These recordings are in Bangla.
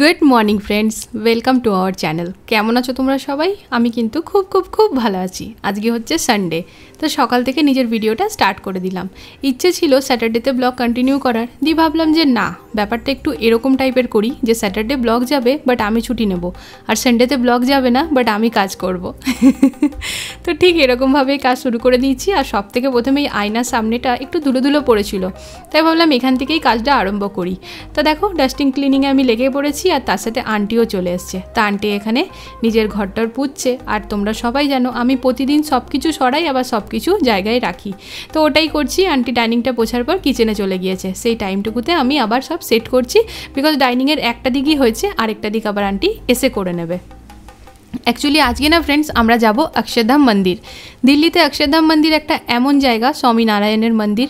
good morning friends welcome to our channel কেমন আছো তোমরা সবাই আমি কিন্তু খুব খুব খুব ভালো আছি আজকে হচ্ছে সানডে তো সকাল থেকে নিজের ভিডিওটা স্টার্ট করে দিলাম ইচ্ছে ছিল স্যাটারডেতে ব্লগ কন্টিনিউ করার দিয়ে ভাবলাম যে না ব্যাপারটা একটু এরকম টাইপের করি যে স্যাটারডে ব্লগ যাবে বাট আমি ছুটি নেব আর সানডেতে ব্লগ যাবে না বাট আমি কাজ করব তো ঠিক এরকমভাবেই কাজ শুরু করে দিয়েছি আর সব থেকে প্রথমে এই আয়নার সামনেটা একটু ধুলো ধুলো পড়েছিল তাই ভাবলাম এখান থেকেই কাজটা আরম্ভ করি তো দেখো ডাস্টিং ক্লিনিংয়ে আমি লেগে পড়েছি দিচ্ছি আর তার সাথে আন্টিও চলে এসছে তা আন্টি এখানে নিজের ঘরটার পুজছে আর তোমরা সবাই জানো আমি প্রতিদিন সব কিছু সরাই আবার সব কিছু জায়গায় রাখি তো ওটাই করছি আন্টি ডাইনিংটা পোছার পর কিচেনে চলে গিয়েছে সেই টাইমটুকুতে আমি আবার সব সেট করছি বিকজ ডাইনিংয়ের একটা দিকই হয়েছে আরেকটা দিক আবার আন্টি এসে করে নেবে অ্যাকচুয়ালি আজকে না ফ্রেন্ডস আমরা যাব অক্ষরধাম মন্দির দিল্লিতে অক্ষরধাম মন্দির একটা এমন জায়গা স্বামী নারায়ণের মন্দির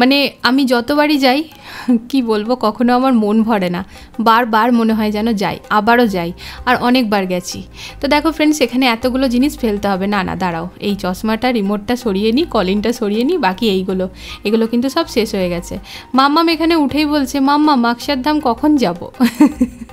মানে আমি যতবারই যাই কি বলবো কখনো আমার মন ভরে না বারবার মনে হয় যেন যাই আবারও যাই আর অনেকবার গেছি তো দেখো ফ্রেন্ডস এখানে এতগুলো জিনিস ফেলতে হবে না না দাঁড়াও এই চশমাটা রিমোটটা সরিয়ে নিই কলিংটা সরিয়ে নিই বাকি এইগুলো এগুলো কিন্তু সব শেষ হয়ে গেছে মাম্মাম এখানে উঠেই বলছে মাম্মা অক্ষরধাম কখন যাব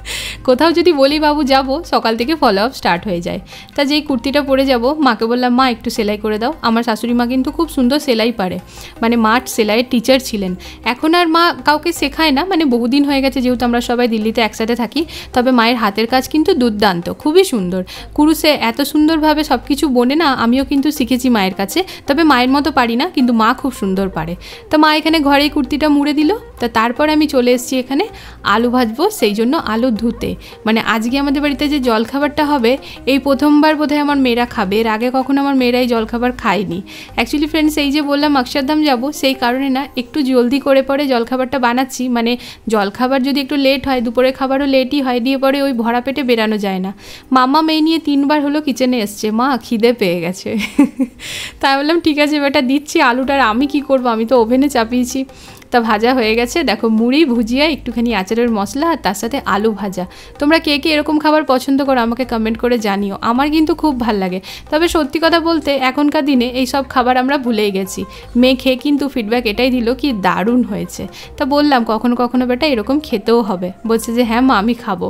কোথাও যদি বলি বাবু যাব সকাল থেকে ফলো আপ স্টার্ট হয়ে যায় তা যেই কুর্তিটা পরে যাব মাকে বললাম মা একটু সেলাই করে দাও আমার শাশুড়ি মা কিন্তু খুব সুন্দর সেলাই পারে মানে মাঠ সেলাইয়ের টিচার ছিলেন এখন আর মা কাউকে শেখায় না মানে বহুদিন হয়ে গেছে যেহেতু আমরা সবাই দিল্লিতে একসাথে থাকি তবে মায়ের হাতের কাজ কিন্তু দুর্দান্ত খুবই সুন্দর কুরুষে এত সুন্দরভাবে সব কিছু বোনে না আমিও কিন্তু শিখেছি মায়ের কাছে তবে মায়ের মতো পারি না কিন্তু মা খুব সুন্দর পারে তো মা এখানে ঘরেই কুর্তিটা মুড়ে দিল তা তারপর আমি চলে এসেছি এখানে আলু ভাজবো সেই জন্য আলু ধুতে মানে আজকে আমাদের বাড়িতে যে জলখাবারটা হবে এই প্রথমবার বোধহয় আমার মেয়েরা খাবে এর আগে কখনো আমার মেয়েরাই জলখাবার খায়নি অ্যাকচুয়ালি ফ্রেন্ডস এই যে বললাম অক্ষরধাম যাব সেই কারণে না একটু জলদি করে পরে জলখাবারটা বানাচ্ছি মানে জলখাবার যদি একটু লেট হয় দুপুরে খাবারও লেটই হয় দিয়ে পরে ওই ভরা পেটে বেরানো যায় না মামা মেয়ে নিয়ে তিনবার হলো কিচেনে এসছে মা খিদে পেয়ে গেছে তাই বললাম ঠিক আছে বেটা দিচ্ছি আলুটার আমি কি করব আমি তো ওভেনে চাপিয়েছি তা ভাজা হয়ে গেছে দেখো মুড়ি ভুজিয়া একটুখানি আচারের মশলা আর তার সাথে আলু ভাজা তোমরা কে কে এরকম খাবার পছন্দ করো আমাকে কমেন্ট করে জানিও আমার কিন্তু খুব ভাল লাগে তবে সত্যি কথা বলতে এখনকার দিনে এই সব খাবার আমরা ভুলেই গেছি মেয়ে খেয়ে কিন্তু ফিডব্যাক এটাই দিল কি দারুণ হয়েছে তা বললাম কখনো কখনো বেটা এরকম খেতেও হবে বলছে যে হ্যাঁ মা আমি খাবো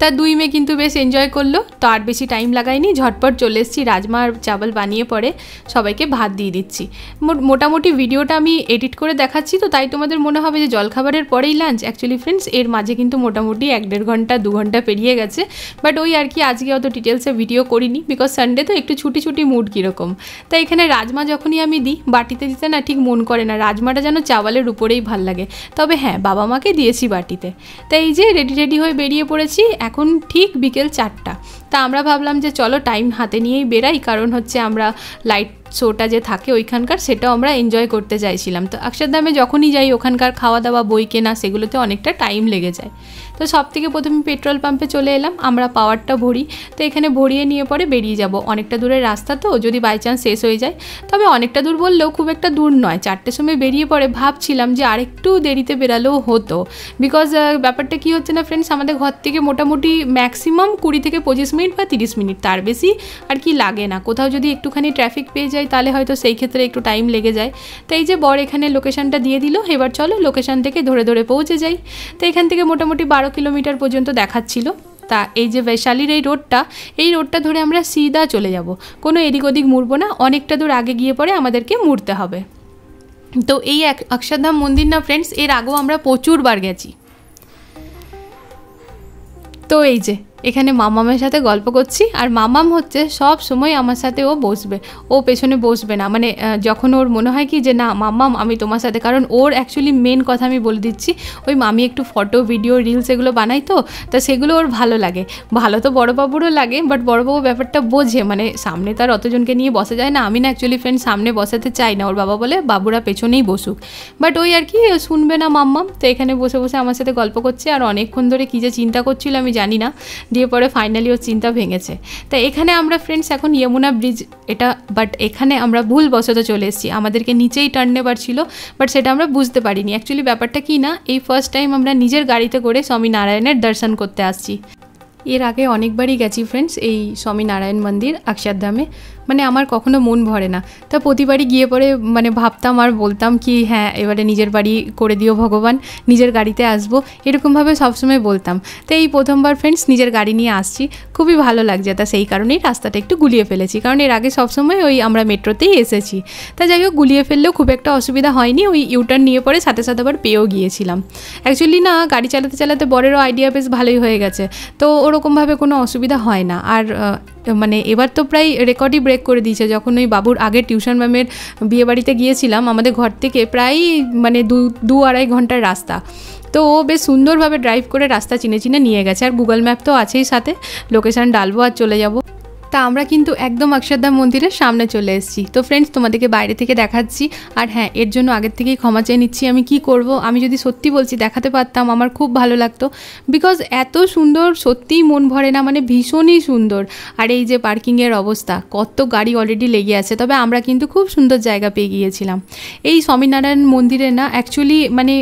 তা দুই মেয়ে কিন্তু বেশ এনজয় করলো তো আর বেশি টাইম লাগাইনি ঝটপট চলে এসেছি রাজমা আর চাবল বানিয়ে পরে সবাইকে ভাত দিয়ে দিচ্ছি মোটামুটি ভিডিওটা আমি এডিট করে দেখাচ্ছি তো তাই তোমাদের মনে হবে যে জলখাবারের পরেই লাঞ্চ অ্যাকচুয়ালি ফ্রেন্ডস এর মাঝে কিন্তু মোটামুটি এক দেড় ঘন্টা দু ঘন্টা পেরিয়ে গেছে বাট ওই আর কি আজকে অত ডিটেলসে ভিডিও করিনি বিকজ সানডে তো একটু ছুটি ছুটি মুড কীরকম তাই এখানে রাজমা যখনই আমি দিই বাটিতে দিতে না ঠিক মন করে না রাজমাটা যেন চাওয়ালের উপরেই ভাল লাগে তবে হ্যাঁ বাবা মাকে দিয়েছি বাটিতে তাই এই যে রেডি রেডি হয়ে বেরিয়ে পড়েছি এখন ঠিক বিকেল চারটা তা আমরা ভাবলাম যে চলো টাইম হাতে নিয়েই বেরাই কারণ হচ্ছে আমরা লাইট শোটা যে থাকে ওইখানকার সেটাও আমরা এনজয় করতে চাইছিলাম তো অক্ষরধামে যখনই যাই ওখানকার খাওয়া দাওয়া বই কেনা সেগুলোতে অনেকটা টাইম লেগে যায় তো সব থেকে প্রথমে পেট্রোল পাম্পে চলে এলাম আমরা পাওয়ারটা ভরি তো এখানে ভরিয়ে নিয়ে পরে বেরিয়ে যাব অনেকটা দূরের রাস্তা তো যদি বাই চান্স শেষ হয়ে যায় তবে অনেকটা দূর বললেও খুব একটা দূর নয় চারটের সময় বেরিয়ে পড়ে ভাবছিলাম যে আরেকটু দেরিতে বেরালেও হতো বিকজ ব্যাপারটা কি হচ্ছে না ফ্রেন্ডস আমাদের ঘর থেকে মোটামুটি ম্যাক্সিমাম কুড়ি থেকে পঁচিশ মিনিট বা তিরিশ মিনিট তার বেশি আর কি লাগে না কোথাও যদি একটুখানি ট্রাফিক পেয়ে যায় যাই তাহলে হয়তো সেই ক্ষেত্রে একটু টাইম লেগে যায় তো এই যে বর এখানে লোকেশানটা দিয়ে দিল এবার চলো লোকেশান থেকে ধরে ধরে পৌঁছে যাই তো এখান থেকে মোটামুটি বারো কিলোমিটার পর্যন্ত দেখাচ্ছিল তা এই যে বৈশালীর এই রোডটা এই রোডটা ধরে আমরা সিধা চলে যাব কোনো এদিক ওদিক মুড়বো না অনেকটা দূর আগে গিয়ে পরে আমাদেরকে মুড়তে হবে তো এই এক অক্ষরধাম মন্দির না ফ্রেন্ডস এর আগেও আমরা প্রচুরবার গেছি তো এই যে এখানে মামামের সাথে গল্প করছি আর মামাম হচ্ছে সব সময় আমার সাথে ও বসবে ও পেছনে বসবে না মানে যখন ওর মনে হয় কি যে না মামাম আমি তোমার সাথে কারণ ওর অ্যাকচুয়ালি মেন কথা আমি বলে দিচ্ছি ওই মামি একটু ফটো ভিডিও রিলস এগুলো বানাই তো তা সেগুলো ওর ভালো লাগে ভালো তো বড়োবাবুরও লাগে বাট বড়োবাবু ব্যাপারটা বোঝে মানে সামনে তার অতজনকে নিয়ে বসা যায় না আমি না অ্যাকচুয়ালি ফ্রেন্ড সামনে বসাতে চাই না ওর বাবা বলে বাবুরা পেছনেই বসুক বাট ওই আর কি শুনবে না মাম্মাম তো এখানে বসে বসে আমার সাথে গল্প করছে আর অনেকক্ষণ ধরে কী যে চিন্তা করছিল আমি জানি না দিয়ে পরে ফাইনালি ওর চিন্তা ভেঙেছে তা এখানে আমরা ফ্রেন্ডস এখন ইয়মুনা ব্রিজ এটা বাট এখানে আমরা ভুলবশত চলে এসেছি আমাদেরকে নিচেই টার্ন নেবার ছিল বাট সেটা আমরা বুঝতে পারিনি অ্যাকচুয়ালি ব্যাপারটা কি না এই ফার্স্ট টাইম আমরা নিজের গাড়িতে করে স্বামী নারায়ণের দর্শন করতে আসছি এর আগে অনেকবারই গেছি ফ্রেন্ডস এই স্বামী নারায়ণ মন্দির অক্ষরধামে মানে আমার কখনো মন ভরে না তা প্রতিবারই গিয়ে পরে মানে ভাবতাম আর বলতাম কি হ্যাঁ এবারে নিজের বাড়ি করে দিও ভগবান নিজের গাড়িতে আসবো এরকমভাবে সবসময় বলতাম তো এই প্রথমবার ফ্রেন্ডস নিজের গাড়ি নিয়ে আসছি খুবই ভালো লাগছে তা সেই কারণেই রাস্তাটা একটু গুলিয়ে ফেলেছি কারণ এর আগে সবসময় ওই আমরা মেট্রোতেই এসেছি তা যাই হোক গুলিয়ে ফেললেও খুব একটা অসুবিধা হয়নি ওই ইউটার্ন নিয়ে পরে সাথে সাথে আবার পেয়েও গিয়েছিলাম অ্যাকচুয়ালি না গাড়ি চালাতে চালাতে বরেরও আইডিয়া বেশ ভালোই হয়ে গেছে তো ওরকমভাবে কোনো অসুবিধা হয় না আর মানে এবার তো প্রায় রেকর্ডই ব্রেক করে দিয়েছে যখন ওই বাবুর আগে টিউশন ম্যামের বিয়েবাড়িতে গিয়েছিলাম আমাদের ঘর থেকে প্রায় মানে দু দু আড়াই ঘন্টার রাস্তা তো ও বেশ সুন্দরভাবে ড্রাইভ করে রাস্তা চিনে চিনে নিয়ে গেছে আর গুগল ম্যাপ তো আছেই সাথে লোকেশান ডালবো আর চলে যাবো তা আমরা কিন্তু একদম অক্ষরধাম মন্দিরের সামনে চলে এসেছি তো ফ্রেন্ডস তোমাদেরকে বাইরে থেকে দেখাচ্ছি আর হ্যাঁ এর জন্য আগের থেকেই ক্ষমা চেয়ে নিচ্ছি আমি কি করব আমি যদি সত্যি বলছি দেখাতে পারতাম আমার খুব ভালো লাগতো বিকজ এত সুন্দর সত্যিই মন ভরে না মানে ভীষণই সুন্দর আর এই যে পার্কিংয়ের অবস্থা কত গাড়ি অলরেডি লেগে আছে তবে আমরা কিন্তু খুব সুন্দর জায়গা পেয়ে গিয়েছিলাম এই স্বামীনারায়ণ মন্দিরে না অ্যাকচুয়ালি মানে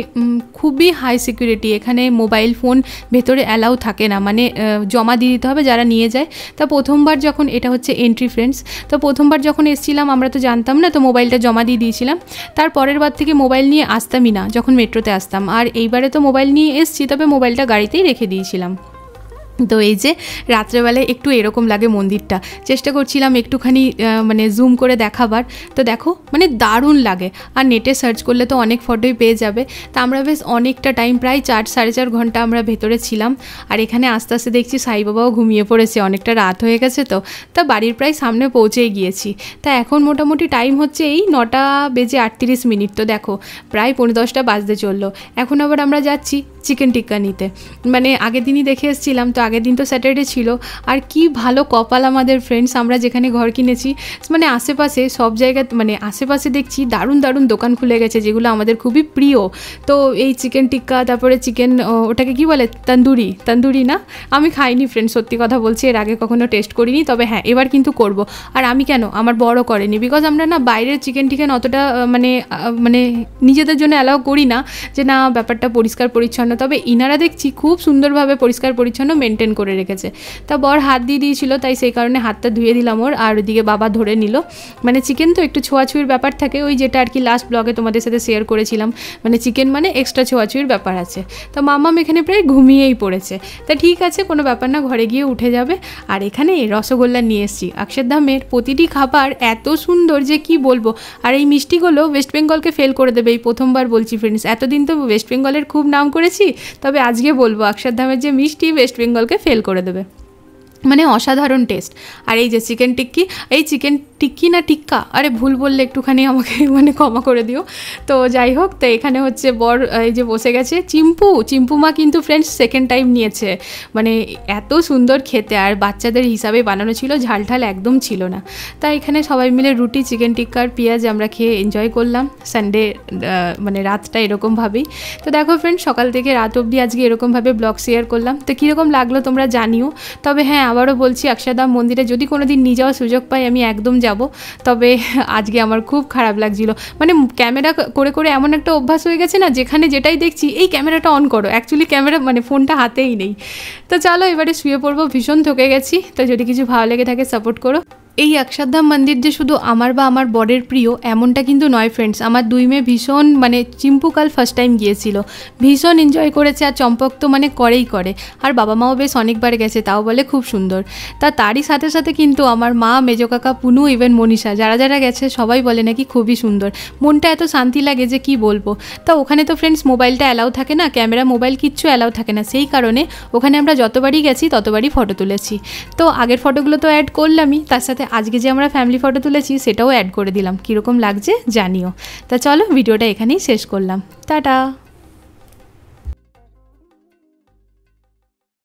খুবই হাই সিকিউরিটি এখানে মোবাইল ফোন ভেতরে অ্যালাউ থাকে না মানে জমা দিয়ে দিতে হবে যারা নিয়ে যায় তা প্রথমবার যখন যখন এটা হচ্ছে এন্ট্রি ফ্রেন্ডস তো প্রথমবার যখন এসেছিলাম আমরা তো জানতাম না তো মোবাইলটা জমা দিয়ে দিয়েছিলাম তার পরের বার থেকে মোবাইল নিয়ে আসতামই না যখন মেট্রোতে আসতাম আর এইবারে তো মোবাইল নিয়ে এসছি তবে মোবাইলটা গাড়িতেই রেখে দিয়েছিলাম তো এই যে রাত্রেবেলায় একটু এরকম লাগে মন্দিরটা চেষ্টা করছিলাম একটুখানি মানে জুম করে দেখাবার তো দেখো মানে দারুণ লাগে আর নেটে সার্চ করলে তো অনেক ফটোই পেয়ে যাবে তা আমরা বেশ অনেকটা টাইম প্রায় চার সাড়ে চার ঘন্টা আমরা ভেতরে ছিলাম আর এখানে আস্তে আস্তে দেখছি সাইবাবাও ঘুমিয়ে পড়েছে অনেকটা রাত হয়ে গেছে তো তা বাড়ির প্রায় সামনে পৌঁছেই গিয়েছি তা এখন মোটামুটি টাইম হচ্ছে এই নটা বেজে আটত্রিশ মিনিট তো দেখো প্রায় পনেরো দশটা বাজতে চললো এখন আবার আমরা যাচ্ছি চিকেন টিক্কা নিতে মানে আগের দিনই দেখে এসেছিলাম তো আগের দিন তো স্যাটারডে ছিল আর কি ভালো কপাল আমাদের ফ্রেন্ডস আমরা যেখানে ঘর কিনেছি মানে আশেপাশে সব জায়গা মানে আশেপাশে দেখছি দারুণ দারুণ দোকান খুলে গেছে যেগুলো আমাদের খুবই প্রিয় তো এই চিকেন টিক্কা তারপরে চিকেন ওটাকে কি বলে তন্দুরি তন্দুরি না আমি খাইনি ফ্রেন্ড সত্যি কথা বলছি এর আগে কখনো টেস্ট করিনি তবে হ্যাঁ এবার কিন্তু করব আর আমি কেন আমার বড় করেনি বিকজ আমরা না বাইরের চিকেন টিকেন অতটা মানে মানে নিজেদের জন্য অ্যালাউ করি না যে না ব্যাপারটা পরিষ্কার পরিচ্ছন্ন তবে ইনারা দেখছি খুব সুন্দরভাবে পরিষ্কার পরিচ্ছন্ন মেনটেন করে রেখেছে তা বর হাত দিয়ে দিয়েছিল তাই সেই কারণে হাতটা ধুয়ে দিলাম ওর আর ওইদিকে বাবা ধরে নিল মানে চিকেন তো একটু ছোঁয়াছুঁয়ির ব্যাপার থাকে ওই যেটা আর কি লাস্ট ব্লগে তোমাদের সাথে শেয়ার করেছিলাম মানে চিকেন মানে এক্সট্রা ছোঁয়াছুঁয়ির ব্যাপার আছে তো মামাম এখানে প্রায় ঘুমিয়েই পড়েছে তা ঠিক আছে কোনো ব্যাপার না ঘরে গিয়ে উঠে যাবে আর এখানে রসগোল্লা নিয়ে এসেছি ধামের প্রতিটি খাবার এত সুন্দর যে কি বলবো আর এই মিষ্টিগুলো ওয়েস্ট বেঙ্গলকে ফেল করে দেবে এই প্রথমবার বলছি ফ্রেন্ডস এতদিন তো ওয়েস্ট বেঙ্গলের খুব নাম করেছি পেরেছি তবে আজকে বলবো অক্ষরধামের যে মিষ্টি ওয়েস্ট বেঙ্গলকে ফেল করে দেবে মানে অসাধারণ টেস্ট আর এই যে চিকেন টিক্কি এই চিকেন টিক্কি না টিক্কা আরে ভুল বললে একটুখানি আমাকে মানে ক্ষমা করে দিও তো যাই হোক তো এখানে হচ্ছে বর এই যে বসে গেছে চিম্পু চিম্পু মা কিন্তু ফ্রেন্ডস সেকেন্ড টাইম নিয়েছে মানে এত সুন্দর খেতে আর বাচ্চাদের হিসাবে বানানো ছিল ঝাল ঝালঠাল একদম ছিল না তাই এখানে সবাই মিলে রুটি চিকেন টিক্কা আর পেঁয়াজ আমরা খেয়ে এনজয় করলাম সানডে মানে রাতটা এরকমভাবেই তো দেখো ফ্রেন্ড সকাল থেকে রাত অবধি আজকে এরকমভাবে ব্লগ শেয়ার করলাম তো কীরকম লাগলো তোমরা জানিও তবে হ্যাঁ আবারও বলছি অক্ষরধাম মন্দিরে যদি কোনো দিন নিয়ে যাওয়ার সুযোগ পাই আমি একদম যাব তবে আজকে আমার খুব খারাপ লাগছিল মানে ক্যামেরা করে করে এমন একটা অভ্যাস হয়ে গেছে না যেখানে যেটাই দেখছি এই ক্যামেরাটা অন করো অ্যাকচুয়ালি ক্যামেরা মানে ফোনটা হাতেই নেই তো চলো এবারে শুয়ে পড়বো ভীষণ থকে গেছি তো যদি কিছু ভালো লেগে থাকে সাপোর্ট করো এই অক্ষরধাম মন্দির যে শুধু আমার বা আমার বরের প্রিয় এমনটা কিন্তু নয় ফ্রেন্ডস আমার দুই মেয়ে ভীষণ মানে চিম্পুকাল ফার্স্ট টাইম গিয়েছিল ভীষণ এনজয় করেছে আর চম্পক তো মানে করেই করে আর বাবা মাও বেশ অনেকবার গেছে তাও বলে খুব সুন্দর তা তারই সাথে সাথে কিন্তু আমার মা মেজো কাকা পুনু ইভেন মনীষা যারা যারা গেছে সবাই বলে নাকি খুবই সুন্দর মনটা এত শান্তি লাগে যে কি বলবো তা ওখানে তো ফ্রেন্ডস মোবাইলটা অ্যালাউ থাকে না ক্যামেরা মোবাইল কিচ্ছু অ্যালাউ থাকে না সেই কারণে ওখানে আমরা যতবারই গেছি ততবারই ফটো তুলেছি তো আগের ফটোগুলো তো অ্যাড করলামই তার সাথে আজকে যে আমরা ফ্যামিলি ফটো তুলেছি সেটাও অ্যাড করে দিলাম কীরকম লাগছে জানিও তা চলো ভিডিওটা এখানেই শেষ করলাম টাটা